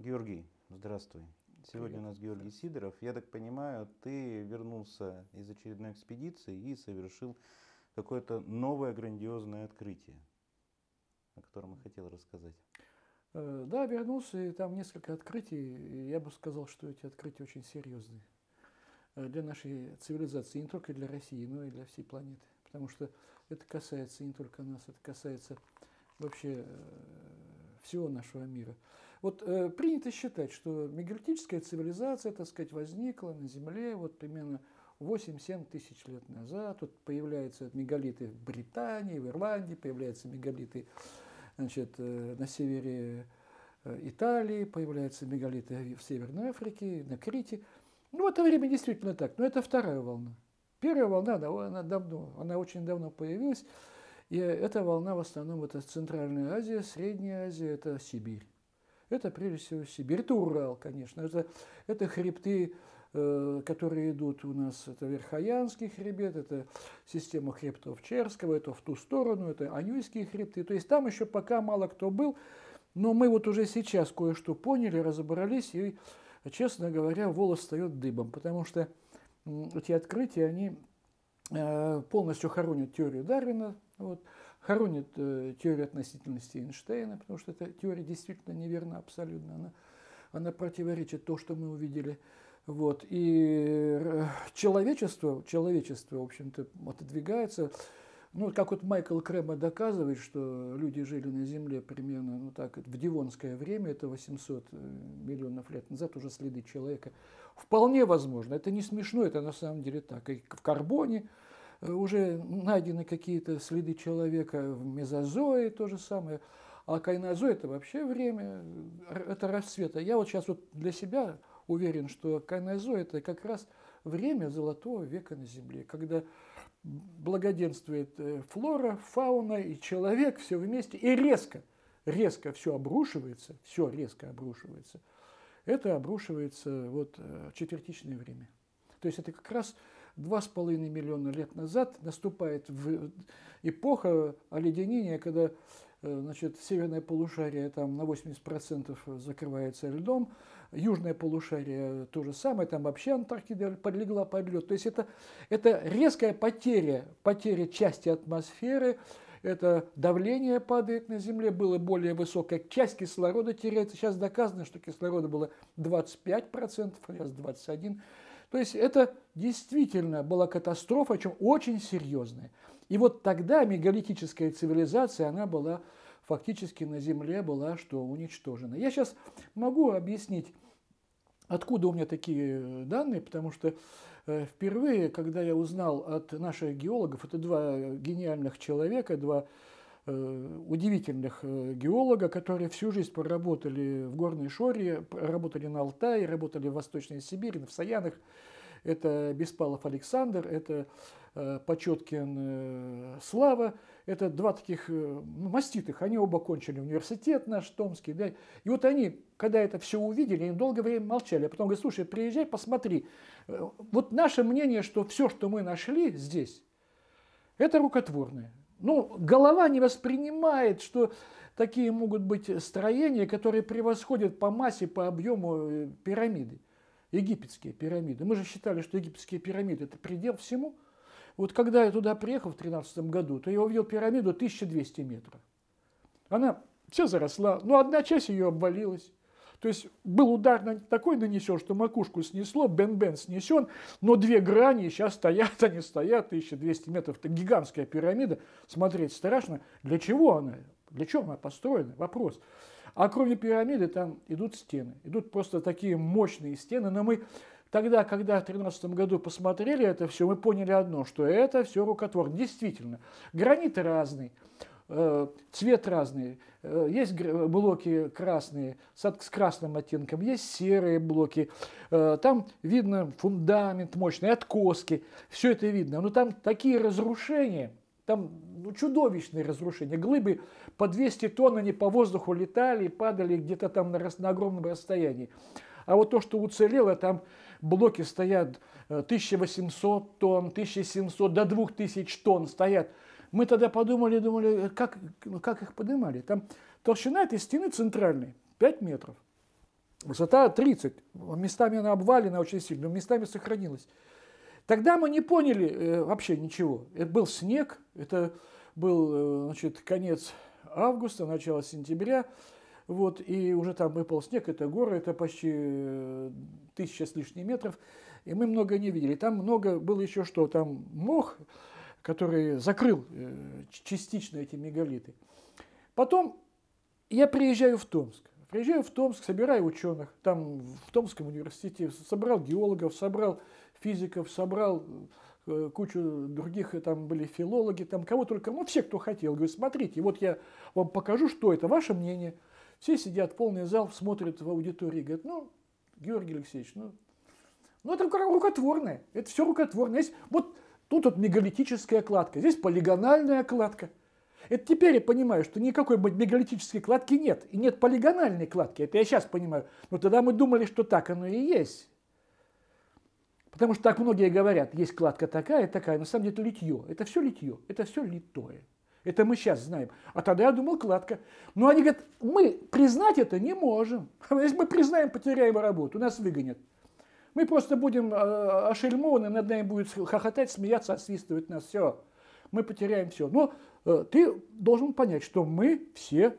Георгий, здравствуй. Сегодня Привет. у нас Георгий Сидоров. Я так понимаю, ты вернулся из очередной экспедиции и совершил какое-то новое грандиозное открытие, о котором я хотел рассказать. Э, да, вернулся, и там несколько открытий. Я бы сказал, что эти открытия очень серьезные э, для нашей цивилизации, не только для России, но и для всей планеты. Потому что это касается не только нас, это касается вообще э, всего нашего мира. Вот э, принято считать, что мегалитическая цивилизация, так сказать, возникла на Земле вот примерно 8-7 тысяч лет назад. Тут появляются мегалиты в Британии, в Ирландии, появляются мегалиты значит, э, на севере э, Италии, появляются мегалиты в Северной Африке, на Крите. Ну, в это время действительно так, но это вторая волна. Первая волна, она давно, она очень давно появилась, и эта волна в основном это Центральная Азия, Средняя Азия, это Сибирь. Это прежде всего Сибирь, это Урал, конечно, это, это хребты, э, которые идут у нас, это Верхоянский хребет, это система хребтов Черского, это в ту сторону, это Анюйские хребты. То есть там еще пока мало кто был, но мы вот уже сейчас кое-что поняли, разобрались, и, честно говоря, волос встает дыбом, потому что эти открытия, они э, полностью хоронят теорию Дарвина. Вот хоронит э, теорию относительности Эйнштейна, потому что эта теория действительно неверна абсолютно. Она, она противоречит то, что мы увидели. Вот. И э, человечество, человечество, в общем-то, отодвигается. Ну, как вот Майкл Крема доказывает, что люди жили на Земле примерно, ну так, в Дивонское время, это 800 э, миллионов лет назад, уже следы человека. Вполне возможно, это не смешно, это на самом деле так. И в карбоне, Э, уже найдены какие-то следы человека в мезозое, то же самое. А кайнозой – это вообще время, это расцвета. Я вот сейчас вот для себя уверен, что кайнозой – это как раз время золотого века на Земле, когда благоденствует э, флора, фауна и человек все вместе, и резко, резко все обрушивается, все резко обрушивается. Это обрушивается вот э, четвертичное время. То есть это как раз два с половиной миллиона лет назад наступает эпоха оледенения, когда э, значит, северное полушарие там на 80% закрывается льдом, южное полушарие то же самое, там вообще Антарктида подлегла под лед. То есть это, это резкая потеря, потеря части атмосферы, это давление падает на Земле, было более высокое, часть кислорода теряется. Сейчас доказано, что кислорода было 25%, а сейчас 21%. То есть это действительно была катастрофа, чем очень серьезная. И вот тогда мегалитическая цивилизация, она была фактически на Земле была что уничтожена. Я сейчас могу объяснить, откуда у меня такие э, данные, потому что э, впервые, когда я узнал от наших геологов, это два э, гениальных человека, два Э, удивительных э, геолога, которые всю жизнь проработали в Горной Шоре, работали на Алтае, работали в Восточной Сибири, в Саянах. Это Беспалов Александр, это э, Почеткин Слава. Это два таких ну, маститых. Они оба кончили университет наш, Томский. Да? И вот они, когда это все увидели, они долгое время молчали. А потом говорят, слушай, приезжай, посмотри. Вот наше мнение, что все, что мы нашли здесь, это рукотворное. Ну, голова не воспринимает, что такие могут быть строения, которые превосходят по массе, по объему э, пирамиды. Египетские пирамиды. Мы же считали, что египетские пирамиды – это предел всему. Вот когда я туда приехал в 13 году, то я увидел пирамиду 1200 метров. Она все заросла, но одна часть ее обвалилась. То есть был удар такой нанесен, что макушку снесло, бен-бен снесен, но две грани сейчас стоят, они стоят, 1200 метров. Это гигантская пирамида, смотреть страшно. Для чего она? Для чего она построена? Вопрос. А кроме пирамиды там идут стены. Идут просто такие мощные стены. Но мы тогда, когда в 2013 году посмотрели это все, мы поняли одно, что это все рукотворно. Действительно, граниты разные, э, цвет разный, Э, есть блоки красные с красным оттенком, есть серые блоки. Э, там видно фундамент мощный, откоски. Все это видно. Но там такие разрушения, там ну, чудовищные разрушения. Глыбы по 200 тонн, они по воздуху летали и падали где-то там на, на огромном расстоянии. А вот то, что уцелело, там блоки стоят 1800 э, тонн, 1700, до 2000 тонн стоят. Мы тогда подумали, думали, как, ну, как их поднимали. Там толщина этой стены центральной 5 метров, высота 30. Местами она обвалена очень сильно, местами сохранилась. Тогда мы не поняли э, вообще ничего. Это был снег, это был э, значит, конец августа, начало сентября. Вот, и уже там выпал снег, это горы, это почти э, тысяча с лишним метров. И мы много не видели. Там много было еще что, там мох, который закрыл э, частично эти мегалиты. Потом я приезжаю в Томск. Приезжаю в Томск, собираю ученых. Там в Томском университете собрал геологов, собрал физиков, собрал э, кучу других, э, там были филологи, там кого только, ну все, кто хотел. Говорю, смотрите, вот я вам покажу, что это, ваше мнение. Все сидят, полный зал, смотрят в аудитории, говорят, ну, Георгий Алексеевич, ну, ну это рукотворное, это все рукотворное. Есть, вот Тут вот мегалитическая кладка, здесь полигональная кладка. Это теперь я понимаю, что никакой мегалитической кладки нет. И нет полигональной кладки. Это я сейчас понимаю. Но тогда мы думали, что так оно и есть. Потому что так многие говорят, есть кладка такая, такая. На самом деле это литье. Это все литье. Это все литое. Это мы сейчас знаем. А тогда я думал, кладка. Но они говорят, мы признать это не можем. Если мы признаем, потеряем работу, нас выгонят. Мы просто будем э, ошельмованы, над нами будет хохотать, смеяться, отсвистывать нас, все. Мы потеряем все. Но э, ты должен понять, что мы все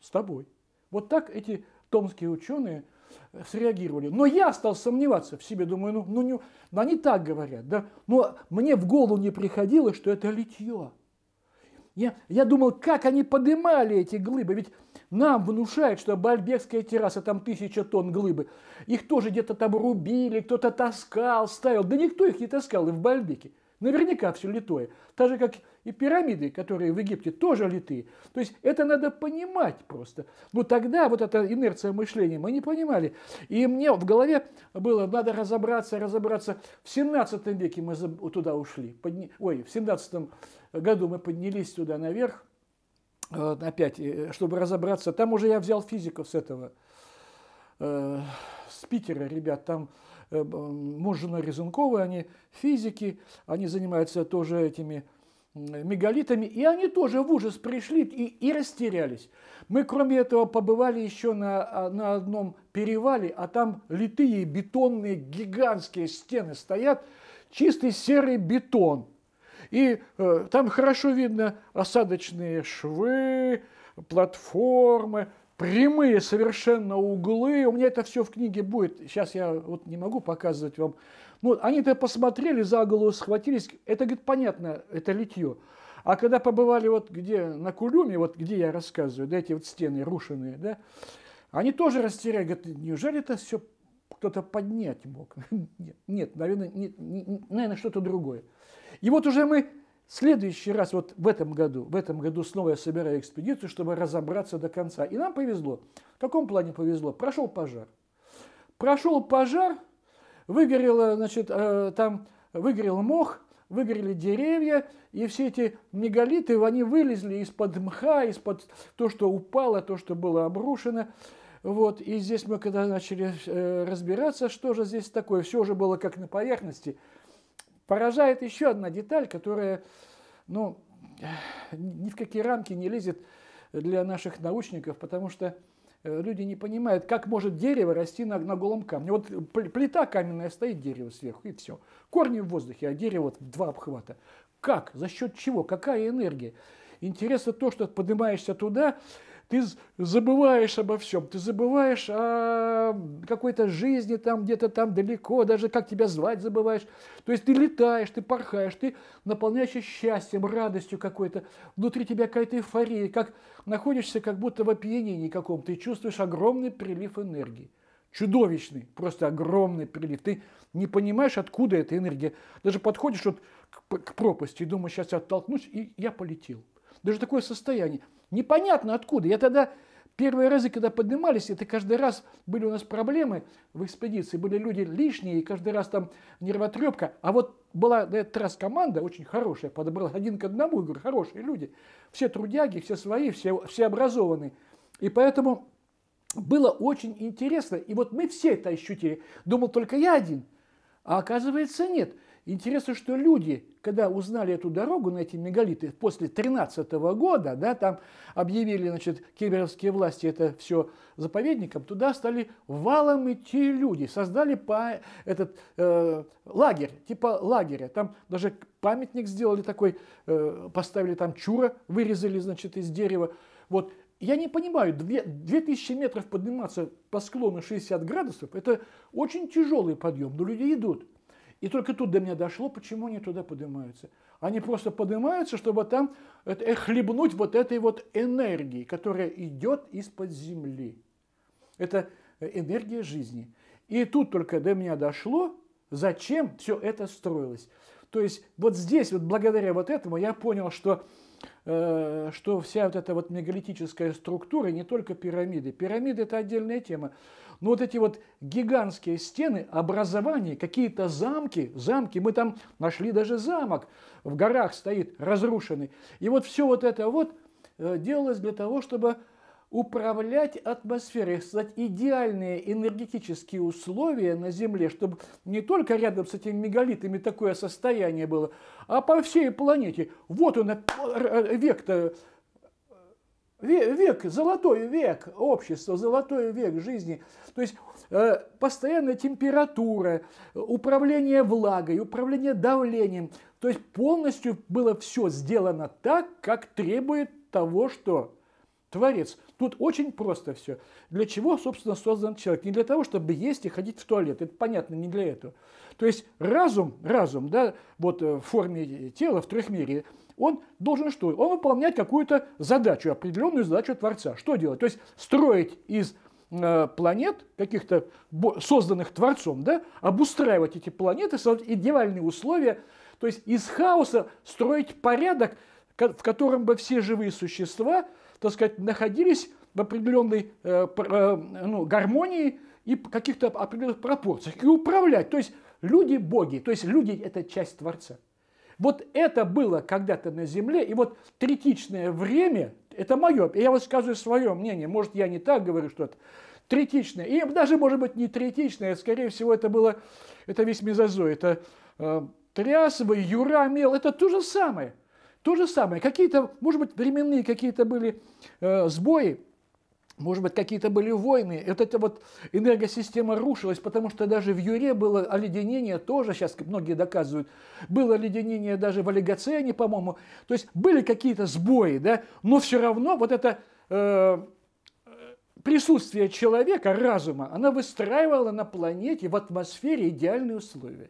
с тобой. Вот так эти томские ученые э, среагировали. Но я стал сомневаться в себе, думаю, ну, ну, не, ну они так говорят, да, но мне в голову не приходило, что это литье. Я, я думал, как они поднимали эти глыбы, ведь нам внушают, что Бальбекская терраса, там тысяча тонн глыбы. Их тоже где-то там рубили, кто-то таскал, ставил. Да никто их не таскал и в Бальбеке. Наверняка все литое. Так же, как и пирамиды, которые в Египте тоже литые. То есть это надо понимать просто. Но ну, тогда вот эта инерция мышления мы не понимали. И мне в голове было, надо разобраться, разобраться. В 17 веке мы туда ушли. Подня... Ой, в 17 году мы поднялись туда наверх, э, опять, э, чтобы разобраться. Там уже я взял физиков с этого, э, с Питера, ребят, там муж, жена Резунковы, они физики, они занимаются тоже этими мегалитами, и они тоже в ужас пришли и, и растерялись. Мы, кроме этого, побывали еще на, а, на одном перевале, а там литые бетонные гигантские стены стоят, чистый серый бетон – и э, там хорошо видно осадочные швы, платформы, прямые совершенно углы. У меня это все в книге будет. Сейчас я вот не могу показывать вам. Ну, они-то посмотрели, за голову схватились. Это, говорит, понятно, это литье. А когда побывали вот где, на Кулюме, вот где я рассказываю, да, эти вот стены рушеные, да, они тоже растеряли, говорят, неужели это все кто-то поднять мог? Нет, нет наверное, нет, наверное что-то другое. И вот уже мы в следующий раз, вот в этом году, в этом году снова я собираю экспедицию, чтобы разобраться до конца. И нам повезло. В каком плане повезло? Прошел пожар. Прошел пожар, выгорело, значит, э, там выгорел мох, выгорели деревья, и все эти мегалиты, они вылезли из-под мха, из-под то, что упало, то, что было обрушено. Вот, и здесь мы когда начали э, разбираться, что же здесь такое, все уже было как на поверхности – Поражает еще одна деталь, которая ну, ни в какие рамки не лезет для наших научников, потому что э, люди не понимают, как может дерево расти на, на голом камне. Вот плита каменная стоит, дерево сверху, и все. Корни в воздухе, а дерево вот два обхвата. Как? За счет чего? Какая энергия? Интересно то, что поднимаешься туда, ты забываешь обо всем, ты забываешь о какой-то жизни там где-то там далеко, даже как тебя звать забываешь. То есть ты летаешь, ты порхаешь, ты наполняешься счастьем, радостью какой-то, внутри тебя какая-то эйфория, как находишься как будто в опьянении каком ты чувствуешь огромный прилив энергии чудовищный, просто огромный прилив. Ты не понимаешь, откуда эта энергия. Даже подходишь вот к пропасти и думаешь, сейчас я оттолкнусь, и я полетел. Даже такое состояние. Непонятно откуда. Я тогда Первые разы, когда поднимались, это каждый раз были у нас проблемы в экспедиции, были люди лишние, и каждый раз там нервотрепка. А вот была на этот раз команда очень хорошая, подобралась один к одному, и говорю, хорошие люди. Все трудяги, все свои, все, все образованные. И поэтому было очень интересно. И вот мы все это ощутили. Думал, только я один. А оказывается, нет. Интересно, что люди, когда узнали эту дорогу на эти мегалиты, после 13 года, да, там объявили, значит, кемеровские власти это все заповедником, туда стали валом идти люди, создали по, этот э, лагерь, типа лагеря, там даже памятник сделали такой, э, поставили там чура, вырезали, значит, из дерева, вот, я не понимаю, 2000 метров подниматься по склону 60 градусов, это очень тяжелый подъем, но люди идут. И только тут до меня дошло, почему они туда поднимаются. Они просто поднимаются, чтобы там э, хлебнуть вот этой вот энергии, которая идет из-под земли. Это э, энергия жизни. И тут только до меня дошло, зачем все это строилось. То есть вот здесь, вот благодаря вот этому, я понял, что Э, что вся вот эта вот мегалитическая структура, не только пирамиды. Пирамиды – это отдельная тема. Но вот эти вот гигантские стены, образования, какие-то замки, замки, мы там нашли даже замок, в горах стоит разрушенный. И вот все вот это вот э, делалось для того, чтобы управлять атмосферой, создать идеальные энергетические условия на Земле, чтобы не только рядом с этими мегалитами такое состояние было, а по всей планете. Вот он, э, э, век-то, век, золотой век общества, золотой век жизни. То есть э, постоянная температура, управление влагой, управление давлением. То есть полностью было все сделано так, как требует того, что творец. Тут очень просто все. Для чего, собственно, создан человек? Не для того, чтобы есть и ходить в туалет. Это понятно, не для этого. То есть разум, разум, да, вот э, в форме тела, в трехмерии, он должен что? Он выполнять какую-то задачу, определенную задачу Творца. Что делать? То есть строить из э, планет, каких-то созданных Творцом, да, обустраивать эти планеты, создавать идеальные условия, то есть из хаоса строить порядок, в котором бы все живые существа – так сказать, находились в определенной э, э, ну, гармонии и каких-то определенных пропорциях, и управлять. То есть люди-боги, то есть люди – это часть Творца. Вот это было когда-то на Земле, и вот третичное время, это мое, я скажу свое мнение, может, я не так говорю что-то, третичное, и даже, может быть, не третичное, скорее всего, это было, это весь мезозой, это э, трясовый, юра, мел, это то же самое. То же самое, какие-то, может быть, временные какие-то были э, сбои, может быть, какие-то были войны. Вот эта вот энергосистема рушилась, потому что даже в Юре было оледенение тоже, сейчас многие доказывают, было оледенение даже в олигоцене, по-моему. То есть были какие-то сбои, да, но все равно вот это э, присутствие человека, разума, она выстраивала на планете в атмосфере идеальные условия.